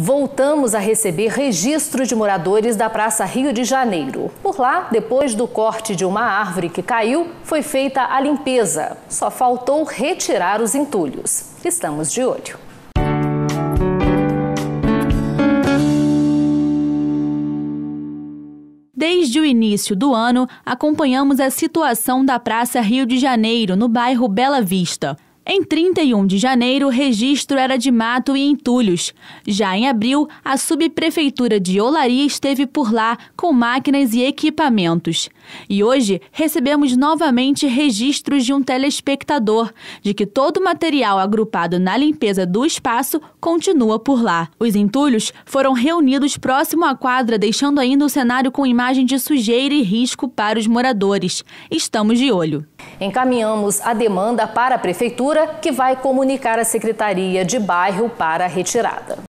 voltamos a receber registro de moradores da Praça Rio de Janeiro. Por lá, depois do corte de uma árvore que caiu, foi feita a limpeza. Só faltou retirar os entulhos. Estamos de olho. Desde o início do ano, acompanhamos a situação da Praça Rio de Janeiro, no bairro Bela Vista. Em 31 de janeiro, o registro era de mato e entulhos. Já em abril, a subprefeitura de Olaria esteve por lá com máquinas e equipamentos. E hoje, recebemos novamente registros de um telespectador de que todo o material agrupado na limpeza do espaço continua por lá. Os entulhos foram reunidos próximo à quadra, deixando ainda o cenário com imagem de sujeira e risco para os moradores. Estamos de olho. Encaminhamos a demanda para a Prefeitura, que vai comunicar a Secretaria de Bairro para a retirada.